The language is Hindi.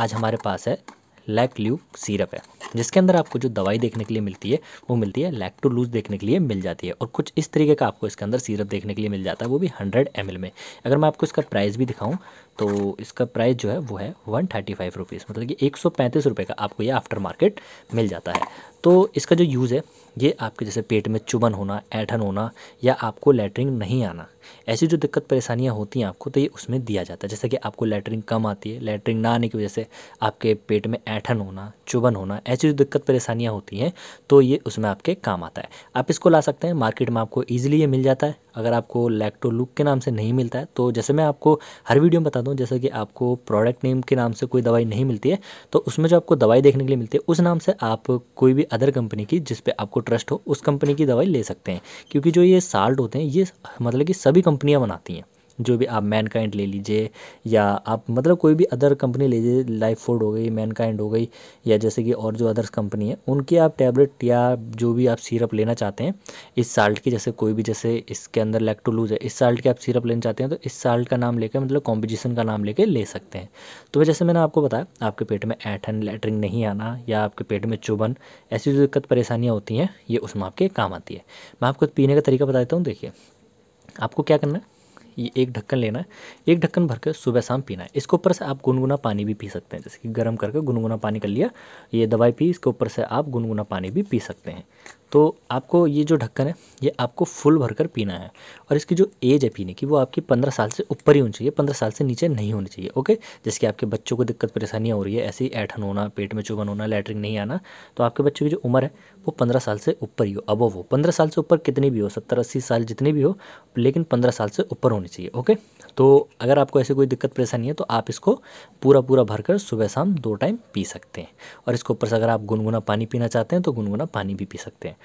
आज हमारे पास है लैक ल्यू सीरप है जिसके अंदर आपको जो दवाई देखने के लिए मिलती है वो मिलती है टू लूज देखने के लिए मिल जाती है और कुछ इस तरीके का आपको इसके अंदर सीरप देखने के लिए मिल जाता है वो भी हंड्रेड एम में अगर मैं आपको इसका प्राइस भी दिखाऊँ तो इसका प्राइस जो है वो है वन थर्टी फाइव रुपीज़ मतलब कि एक सौ पैंतीस रुपये का आपको ये आफ्टर मार्केट मिल जाता है तो इसका जो यूज़ है ये आपके जैसे पेट में चुबन होना ऐठन होना या आपको लेटरिंग नहीं आना ऐसी जो दिक्कत परेशानियाँ होती हैं आपको तो ये उसमें दिया जाता है जैसे कि आपको लेटरिन कम आती है लेटरिन ना आने की वजह से आपके पेट में ऐठन होना चुभन होना ऐसी जो दिक्कत परेशानियाँ होती हैं तो ये उसमें आपके काम आता है आप इसको ला सकते हैं मार्केट में आपको ईजिली ये मिल जाता है अगर आपको लैक्टोलुक के नाम से नहीं मिलता है तो जैसे मैं आपको हर वीडियो में बता दूँ जैसे कि आपको प्रोडक्ट नेम के नाम से कोई दवाई नहीं मिलती है तो उसमें जो आपको दवाई देखने के लिए मिलती है उस नाम से आप कोई भी अदर कंपनी की जिस पे आपको ट्रस्ट हो उस कंपनी की दवाई ले सकते हैं क्योंकि जो ये साल्ट होते हैं ये मतलब कि सब सभी कंपनियां बनाती हैं जो भी आप मैनकाइंड ले लीजिए या आप मतलब कोई भी अदर कंपनी ले लीजिए लाइफ फूड हो गई मैनकाइंड हो गई या जैसे कि और जो अदर्स कंपनी है उनके आप टैबलेट या जो भी आप सिरप लेना चाहते हैं इस साल्ट की जैसे कोई भी जैसे इसके अंदर लैक्टोलूज है इस साल्ट के आप सिरप लेना चाहते हैं तो इस साल्ट का नाम लेकर मतलब कॉम्पिजिशन का नाम लेकर ले सकते हैं तो जैसे मैंने आपको बताया आपके पेट में ऐठन लेटरिंग नहीं आना या आपके पेट में चुभन ऐसी जो दिक्कत परेशानियाँ होती हैं ये उसमें आपके काम आती है मैं आपको पीने का तरीका बता देता हूँ देखिए आपको क्या करना है ये एक ढक्कन लेना है एक ढक्कन भर के सुबह शाम पीना है इसके ऊपर से आप गुनगुना पानी भी पी सकते हैं जैसे कि गर्म करके गुनगुना पानी कर लिया ये दवाई पी इसके ऊपर से आप गुनगुना पानी भी पी सकते हैं तो आपको ये जो ढक्कन है ये आपको फुल भरकर पीना है और इसकी जो एज है पीने की वो आपकी पंद्रह साल से ऊपर ही होनी चाहिए पंद्रह साल से नीचे नहीं होनी चाहिए ओके जैसे कि आपके बच्चों को दिक्कत परेशानियाँ हो रही है ऐसे ही ऐठन होना पेट में चुभन होना लेटरिन नहीं आना तो आपके बच्चों की जो उम्र है वो पंद्रह साल से ऊपर ही हो अब हो पंद्रह साल से ऊपर कितनी भी हो सत्तर अस्सी साल जितनी भी हो लेकिन पंद्रह साल से ऊपर होनी चाहिए ओके तो अगर आपको ऐसी कोई दिक्कत परेशानी है तो आप इसको पूरा पूरा भरकर सुबह शाम दो टाइम पी सकते हैं और इसको ऊपर से अगर आप गुनगुना पानी पीना चाहते हैं तो गुनगुना पानी भी पी सकते हैं